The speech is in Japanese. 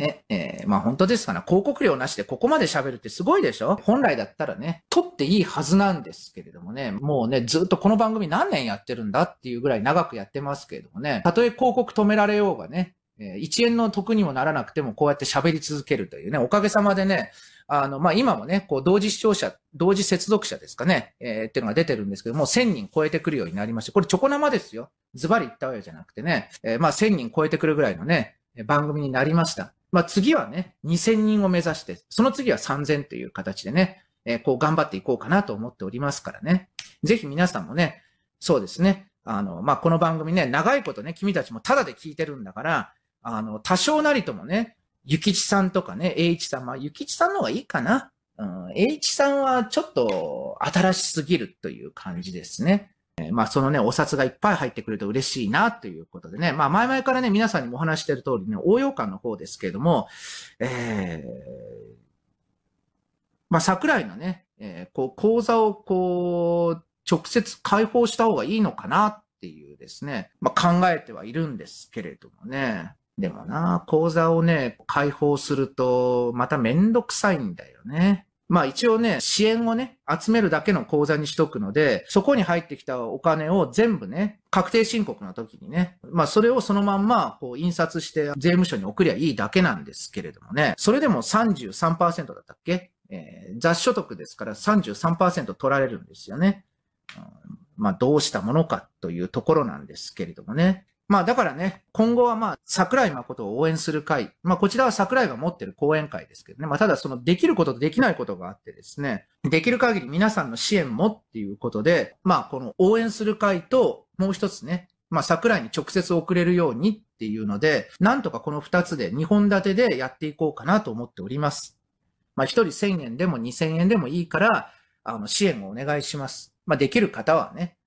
ね、えー、まあ本当ですかね、広告料なしでここまで喋るってすごいでしょ本来だったらね、撮っていいはずなんですけれどもね、もうね、ずっとこの番組何年やってるんだっていうぐらい長くやってますけれどもね、たとえ広告止められようがね、え1円の得にもならなくてもこうやって喋り続けるというね、おかげさまでね、あの、まあ、今もね、こう、同時視聴者、同時接続者ですかね、えー、っていうのが出てるんですけども、1000人超えてくるようになりまして、これチョコ生ですよ。ズバリ言ったわけじゃなくてね、えー、まあ、1000人超えてくるぐらいのね、番組になりました。まあ、次はね、2000人を目指して、その次は3000という形でね、えー、こう頑張っていこうかなと思っておりますからね。ぜひ皆さんもね、そうですね。あの、まあ、この番組ね、長いことね、君たちもタダで聞いてるんだから、あの、多少なりともね、ゆきちさんとかね、えいちさん、まあ、ゆきちさんの方がいいかな。うん、えいちさんはちょっと新しすぎるという感じですね。えまあ、そのね、お札がいっぱい入ってくると嬉しいな、ということでね。まあ、前々からね、皆さんにもお話してる通りね、応用感の方ですけれども、えー、まあ、桜井のね、えー、こう、講座をこう、直接開放した方がいいのかなっていうですね、まあ、考えてはいるんですけれどもね。でもな、講座をね、開放すると、まためんどくさいんだよね。まあ一応ね、支援をね、集めるだけの口座にしとくので、そこに入ってきたお金を全部ね、確定申告の時にね、まあそれをそのまんまこう印刷して税務署に送りゃいいだけなんですけれどもね、それでも33%だったっけえー、雑所得ですから33%取られるんですよね。うん、まあどうしたものかというところなんですけれどもね。まあだからね、今後はまあ桜井誠を応援する会、まあこちらは桜井が持ってる講演会ですけどね、まあただそのできることとできないことがあってですね、できる限り皆さんの支援もっていうことで、まあこの応援する会ともう一つね、まあ桜井に直接送れるようにっていうので、なんとかこの二つで2本立てでやっていこうかなと思っております。まあ一人1000円でも2000円でもいいから、あの支援をお願いします。まあできる方はね、